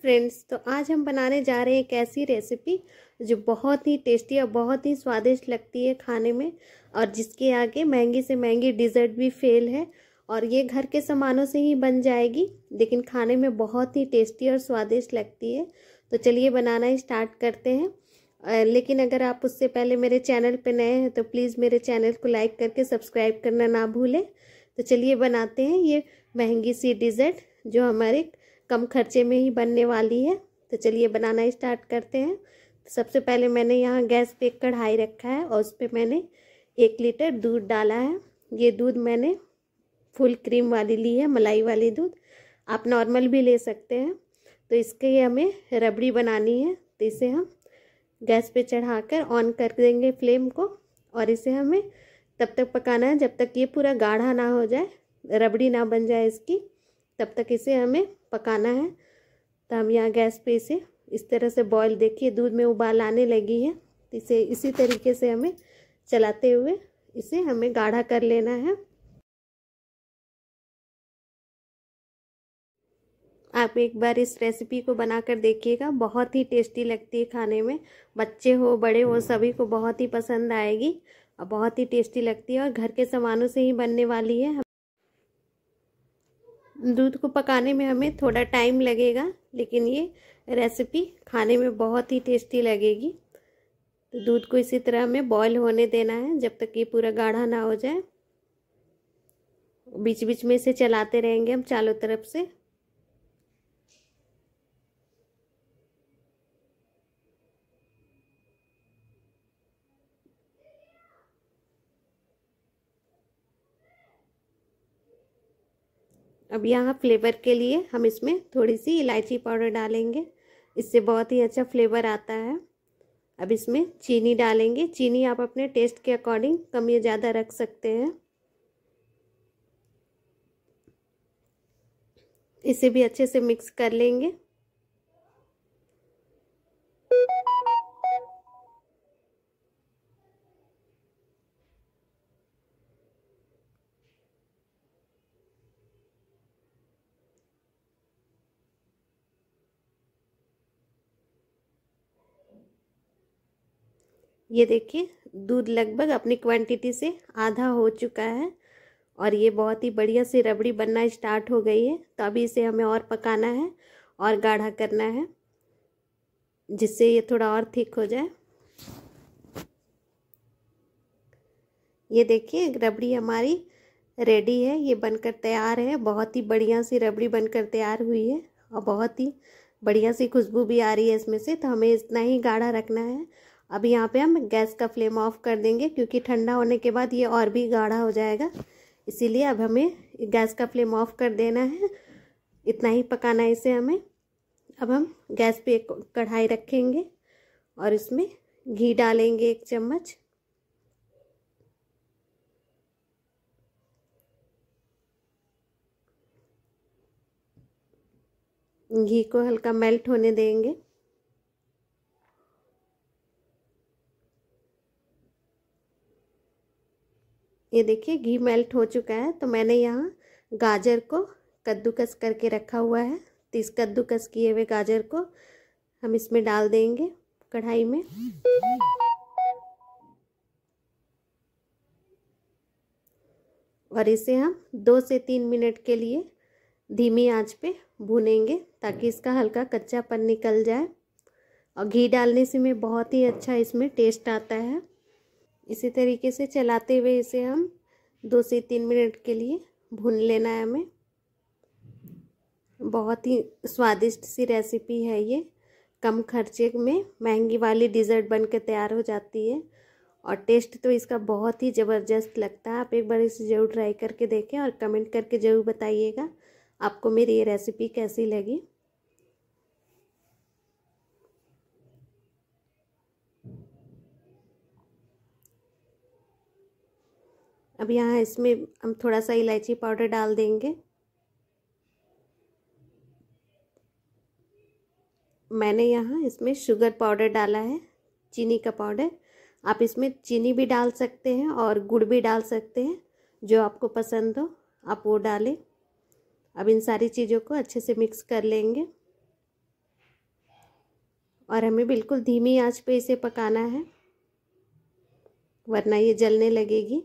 friends तो आज हम बनाने जा रहे हैं एक ऐसी रेसिपी जो बहुत ही टेस्टी और बहुत ही स्वादिष्ट लगती है खाने में और जिसके आगे महंगी से महंगी डिज़र्ट भी फेल है और ये घर के सामानों से ही बन जाएगी लेकिन खाने में बहुत ही टेस्टी और स्वादिष्ट लगती है तो चलिए बनाना स्टार्ट करते हैं लेकिन अगर आप उससे पहले मेरे चैनल पर नए हैं तो प्लीज़ मेरे चैनल को लाइक करके सब्सक्राइब करना ना भूलें तो चलिए बनाते हैं ये महंगी सी डिज़र्ट जो हमारे कम खर्चे में ही बनने वाली है तो चलिए बनाना स्टार्ट करते हैं तो सबसे पहले मैंने यहाँ गैस पे कढ़ाई रखा है और उस पर मैंने एक लीटर दूध डाला है ये दूध मैंने फुल क्रीम वाली ली है मलाई वाली दूध आप नॉर्मल भी ले सकते हैं तो इसके हमें रबड़ी बनानी है तो इसे हम गैस पे चढ़ाकर ऑन कर देंगे फ्लेम को और इसे हमें तब तक पकाना है जब तक ये पूरा गाढ़ा ना हो जाए रबड़ी ना बन जाए इसकी तब तक इसे हमें पकाना है तो हम यहाँ गैस पे इसे इस तरह से बॉईल देखिए दूध में उबाल आने लगी है इसे इसी तरीके से हमें चलाते हुए इसे हमें गाढ़ा कर लेना है आप एक बार इस रेसिपी को बनाकर देखिएगा बहुत ही टेस्टी लगती है खाने में बच्चे हो बड़े हो सभी को बहुत ही पसंद आएगी और बहुत ही टेस्टी लगती है और घर के सामानों से ही बनने वाली है दूध को पकाने में हमें थोड़ा टाइम लगेगा लेकिन ये रेसिपी खाने में बहुत ही टेस्टी लगेगी तो दूध को इसी तरह हमें बॉयल होने देना है जब तक ये पूरा गाढ़ा ना हो जाए बीच बीच में इसे चलाते रहेंगे हम चारों तरफ से अब यहाँ फ्लेवर के लिए हम इसमें थोड़ी सी इलायची पाउडर डालेंगे इससे बहुत ही अच्छा फ्लेवर आता है अब इसमें चीनी डालेंगे चीनी आप अपने टेस्ट के अकॉर्डिंग कम या ज़्यादा रख सकते हैं इसे भी अच्छे से मिक्स कर लेंगे ये देखिए दूध लगभग अपनी क्वांटिटी से आधा हो चुका है और ये बहुत ही बढ़िया सी रबड़ी बनना स्टार्ट हो गई है तो अभी इसे हमें और पकाना है और गाढ़ा करना है जिससे ये थोड़ा और ठीक हो जाए ये देखिए रबड़ी हमारी रेडी है ये बनकर तैयार है बहुत ही बढ़िया सी रबड़ी बनकर तैयार हुई है और बहुत ही बढ़िया सी खुशबू भी आ रही है इसमें से तो हमें इतना ही गाढ़ा रखना है अब यहाँ पे हम गैस का फ्लेम ऑफ कर देंगे क्योंकि ठंडा होने के बाद ये और भी गाढ़ा हो जाएगा इसीलिए अब हमें गैस का फ्लेम ऑफ कर देना है इतना ही पकाना है इसे हमें अब हम गैस पे एक कढ़ाई रखेंगे और इसमें घी डालेंगे एक चम्मच घी को हल्का मेल्ट होने देंगे ये देखिए घी मेल्ट हो चुका है तो मैंने यहाँ गाजर को कद्दूकस करके रखा हुआ है तो इस कद्दूकस किए हुए गाजर को हम इसमें डाल देंगे कढ़ाई में और इसे हम दो से तीन मिनट के लिए धीमी आंच पे भूनेंगे ताकि इसका हल्का कच्चापन निकल जाए और घी डालने से में बहुत ही अच्छा इसमें टेस्ट आता है इसी तरीके से चलाते हुए इसे हम दो से तीन मिनट के लिए भून लेना है हमें बहुत ही स्वादिष्ट सी रेसिपी है ये कम खर्चे में महंगी वाली डिज़र्ट बन के तैयार हो जाती है और टेस्ट तो इसका बहुत ही ज़बरदस्त लगता है आप एक बार इसे ज़रूर ट्राई करके देखें और कमेंट करके ज़रूर बताइएगा आपको मेरी ये रेसिपी कैसी लगी अब यहाँ इसमें हम थोड़ा सा इलायची पाउडर डाल देंगे मैंने यहाँ इसमें शुगर पाउडर डाला है चीनी का पाउडर आप इसमें चीनी भी डाल सकते हैं और गुड़ भी डाल सकते हैं जो आपको पसंद हो आप वो डालें अब इन सारी चीज़ों को अच्छे से मिक्स कर लेंगे और हमें बिल्कुल धीमी आंच पे इसे पकाना है वरना ये जलने लगेगी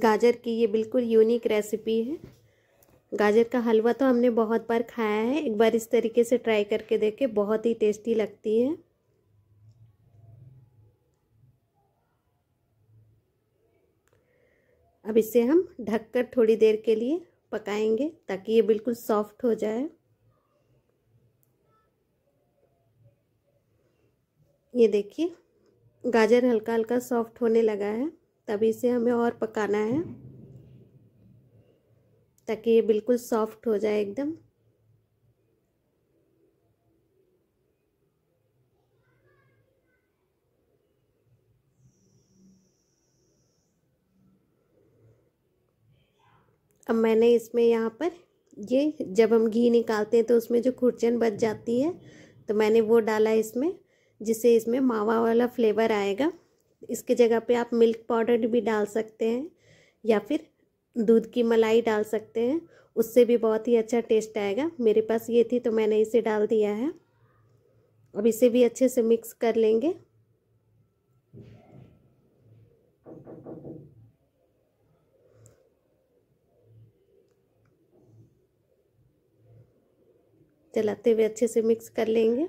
गाजर की ये बिल्कुल यूनिक रेसिपी है गाजर का हलवा तो हमने बहुत बार खाया है एक बार इस तरीके से ट्राई करके देखे बहुत ही टेस्टी लगती है अब इसे हम ढककर थोड़ी देर के लिए पकाएंगे ताकि ये बिल्कुल सॉफ्ट हो जाए ये देखिए गाजर हल्का हल्का सॉफ्ट होने लगा है तभी इसे हमें और पकाना है ताकि ये बिल्कुल सॉफ्ट हो जाए एकदम अब मैंने इसमें यहाँ पर ये जब हम घी निकालते हैं तो उसमें जो खुरचन बच जाती है तो मैंने वो डाला इसमें जिससे इसमें मावा वाला फ्लेवर आएगा इसके जगह पे आप मिल्क पाउडर भी डाल सकते हैं या फिर दूध की मलाई डाल सकते हैं उससे भी बहुत ही अच्छा टेस्ट आएगा मेरे पास ये थी तो मैंने इसे डाल दिया है अब इसे भी अच्छे से मिक्स कर लेंगे चलाते हुए अच्छे से मिक्स कर लेंगे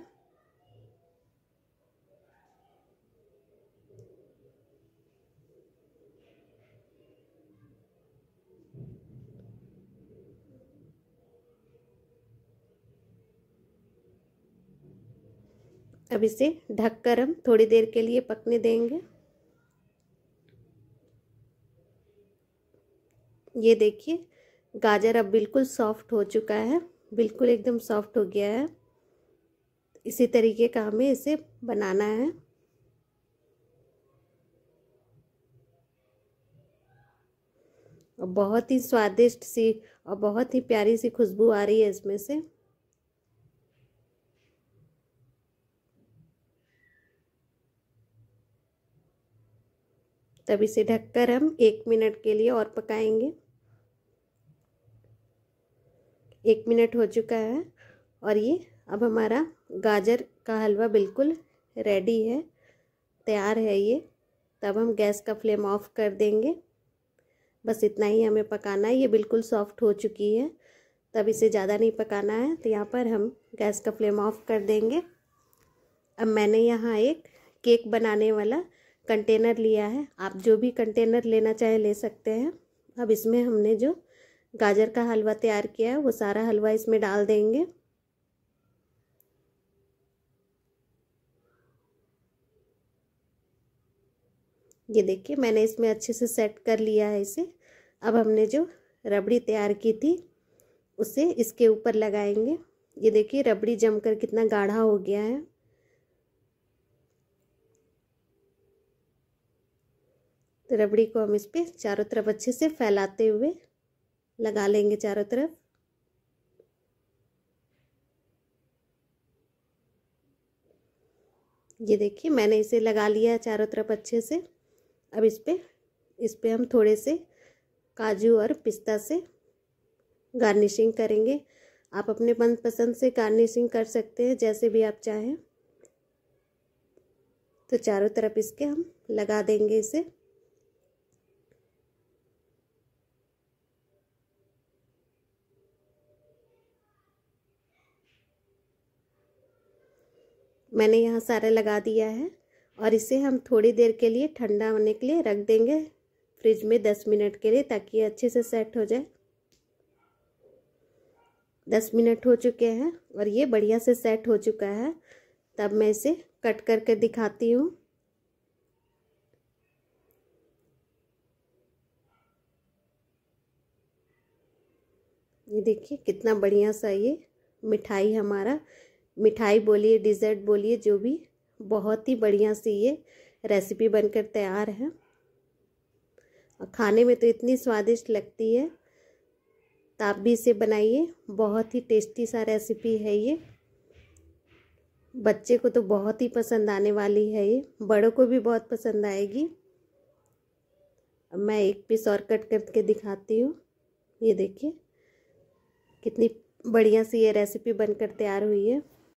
अब इसे ढककर हम थोड़ी देर के लिए पकने देंगे ये देखिए गाजर अब बिल्कुल सॉफ्ट हो चुका है बिल्कुल एकदम सॉफ्ट हो गया है इसी तरीके का हमें इसे बनाना है और बहुत ही स्वादिष्ट सी और बहुत ही प्यारी सी खुशबू आ रही है इसमें से तब इसे ढककर हम एक मिनट के लिए और पकाएंगे एक मिनट हो चुका है और ये अब हमारा गाजर का हलवा बिल्कुल रेडी है तैयार है ये तब हम गैस का फ्लेम ऑफ कर देंगे बस इतना ही हमें पकाना है ये बिल्कुल सॉफ्ट हो चुकी है तब इसे ज़्यादा नहीं पकाना है तो यहाँ पर हम गैस का फ्लेम ऑफ कर देंगे अब मैंने यहाँ एक केक बनाने वाला कंटेनर लिया है आप जो भी कंटेनर लेना चाहे ले सकते हैं अब इसमें हमने जो गाजर का हलवा तैयार किया है वो सारा हलवा इसमें डाल देंगे ये देखिए मैंने इसमें अच्छे से सेट कर लिया है इसे अब हमने जो रबड़ी तैयार की थी उसे इसके ऊपर लगाएंगे ये देखिए रबड़ी जमकर कितना गाढ़ा हो गया है रबड़ी को हम इस पर चारों तरफ अच्छे से फैलाते हुए लगा लेंगे चारों तरफ ये देखिए मैंने इसे लगा लिया चारों तरफ अच्छे से अब इस पर इस पर हम थोड़े से काजू और पिस्ता से गार्निशिंग करेंगे आप अपने मनपसंद से गार्निशिंग कर सकते हैं जैसे भी आप चाहें तो चारों तरफ इसके हम लगा देंगे इसे मैंने यहाँ सारा लगा दिया है और इसे हम थोड़ी देर के लिए ठंडा होने के लिए रख देंगे फ्रिज में दस मिनट के लिए ताकि अच्छे से सेट हो जाए दस मिनट हो चुके हैं और ये बढ़िया से सेट हो चुका है तब मैं इसे कट करके दिखाती हूँ ये देखिए कितना बढ़िया सा ये मिठाई हमारा मिठाई बोलिए डिज़र्ट बोलिए जो भी बहुत ही बढ़िया सी ये रेसिपी बनकर तैयार है और खाने में तो इतनी स्वादिष्ट लगती है तो आप भी इसे बनाइए बहुत ही टेस्टी सा रेसिपी है ये बच्चे को तो बहुत ही पसंद आने वाली है ये बड़ों को भी बहुत पसंद आएगी मैं एक पीस और कट करके दिखाती हूँ ये देखिए कितनी बढ़िया सी ये रेसिपी बनकर तैयार हुई है